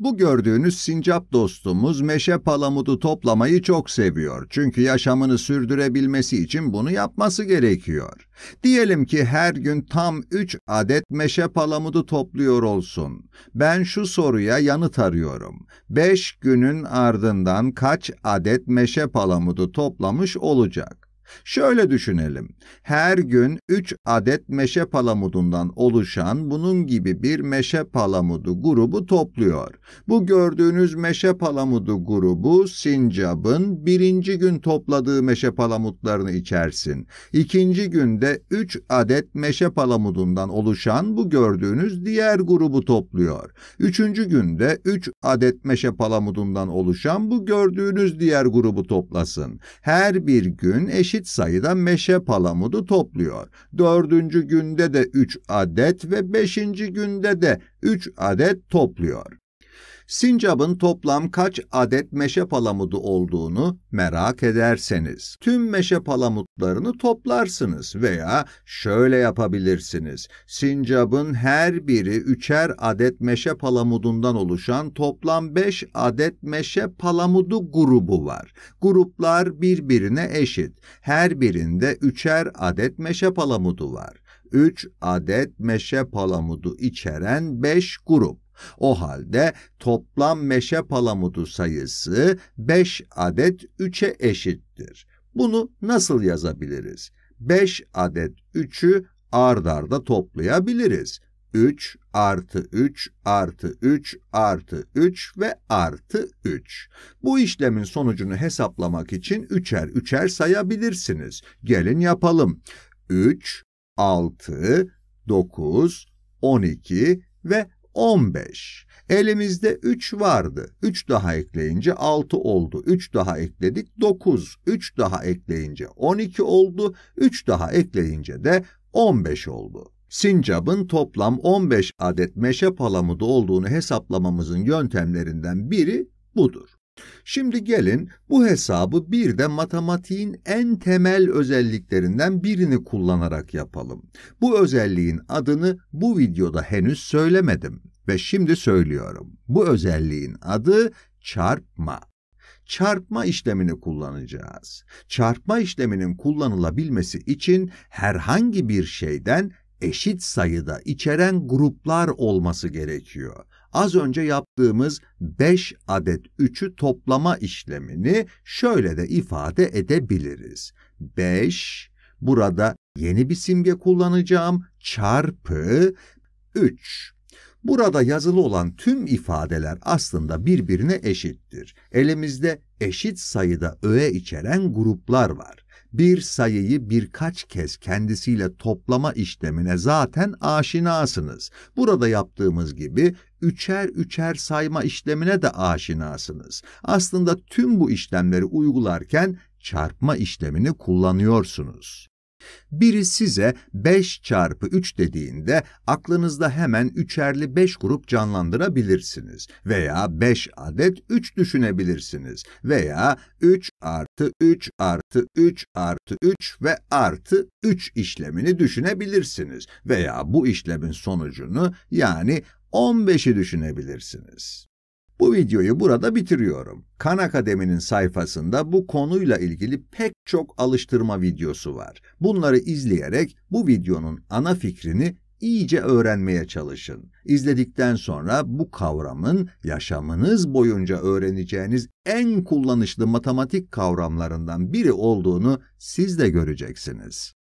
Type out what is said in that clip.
Bu gördüğünüz sincap dostumuz meşe palamudu toplamayı çok seviyor. Çünkü yaşamını sürdürebilmesi için bunu yapması gerekiyor. Diyelim ki her gün tam 3 adet meşe palamudu topluyor olsun. Ben şu soruya yanıt arıyorum. 5 günün ardından kaç adet meşe palamudu toplamış olacak? Şöyle düşünelim. Her gün 3 adet meşe palamudundan oluşan bunun gibi bir meşe palamudu grubu topluyor. Bu gördüğünüz meşe palamudu grubu sincabın birinci gün topladığı meşe palamutlarını içersin. İkinci günde 3 adet meşe palamudundan oluşan bu gördüğünüz diğer grubu topluyor. Üçüncü günde 3 üç adet meşe palamudundan oluşan bu gördüğünüz diğer grubu toplasın. Her bir gün eşit eşit sayıda meşe palamudu topluyor. Dördüncü günde de üç adet ve beşinci günde de üç adet topluyor. Sincabın toplam kaç adet meşe palamudu olduğunu merak ederseniz, tüm meşe palamutlarını toplarsınız veya şöyle yapabilirsiniz. Sincabın her biri üçer adet meşe palamudundan oluşan toplam beş adet meşe palamudu grubu var. Gruplar birbirine eşit. Her birinde üçer adet meşe palamudu var. Üç adet meşe palamudu içeren beş grup. O halde toplam meşe palamudu sayısı 5 adet 3'e eşittir. Bunu nasıl yazabiliriz? 5 adet 3'ü ard arda toplayabiliriz. 3 artı 3 artı 3 artı 3 ve artı 3. Bu işlemin sonucunu hesaplamak için 3'er 3'er sayabilirsiniz. Gelin yapalım. 3, 6, 9, 12 ve 15. Elimizde 3 vardı. 3 daha ekleyince 6 oldu. 3 daha ekledik 9. 3 daha ekleyince 12 oldu. 3 daha ekleyince de 15 oldu. Sincap'ın toplam 15 adet meşe palamudu olduğunu hesaplamamızın yöntemlerinden biri budur. Şimdi gelin bu hesabı bir de matematiğin en temel özelliklerinden birini kullanarak yapalım. Bu özelliğin adını bu videoda henüz söylemedim ve şimdi söylüyorum. Bu özelliğin adı çarpma çarpma işlemini kullanacağız. Çarpma işleminin kullanılabilmesi için herhangi bir şeyden eşit sayıda içeren gruplar olması gerekiyor az önce yaptığımız 5 adet 3'ü toplama işlemini şöyle de ifade edebiliriz. 5, burada yeni bir simge kullanacağım, çarpı 3. Burada yazılı olan tüm ifadeler aslında birbirine eşittir. Elimizde eşit sayıda öğe içeren gruplar var. Bir sayıyı birkaç kez kendisiyle toplama işlemine zaten aşinasınız. Burada yaptığımız gibi üçer üçer sayma işlemine de aşinasınız. Aslında tüm bu işlemleri uygularken çarpma işlemini kullanıyorsunuz. Biri size 5 çarpı 3 dediğinde aklınızda hemen üçerli 5 grup canlandırabilirsiniz veya 5 adet 3 düşünebilirsiniz veya 3 artı 3 artı 3 artı 3 ve artı 3 işlemini düşünebilirsiniz veya bu işlemin sonucunu yani 15'i düşünebilirsiniz. Bu videoyu burada bitiriyorum. Khan Akademi'nin sayfasında bu konuyla ilgili pek çok alıştırma videosu var. Bunları izleyerek bu videonun ana fikrini iyice öğrenmeye çalışın. İzledikten sonra bu kavramın yaşamınız boyunca öğreneceğiniz en kullanışlı matematik kavramlarından biri olduğunu siz de göreceksiniz.